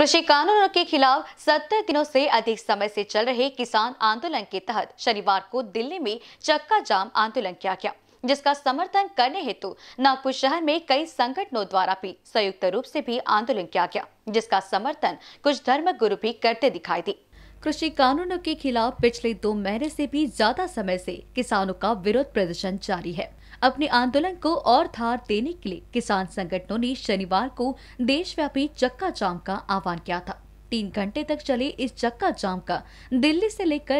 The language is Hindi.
कृषि कानूनों के खिलाफ सत्तर दिनों से अधिक समय से चल रहे किसान आंदोलन के तहत शनिवार को दिल्ली में चक्का जाम आंदोलन किया गया जिसका समर्थन करने हेतु नागपुर शहर में कई संगठनों द्वारा भी संयुक्त रूप से भी आंदोलन किया गया जिसका समर्थन कुछ धर्म गुरु भी करते दिखाई दी कृषि कानूनों के खिलाफ पिछले दो महीने से भी ज्यादा समय से किसानों का विरोध प्रदर्शन जारी है अपने आंदोलन को और धार देने के लिए किसान संगठनों ने शनिवार को देशव्यापी चक्का जाम का आह्वान किया था तीन घंटे तक चले इस चक्का जाम का दिल्ली से लेकर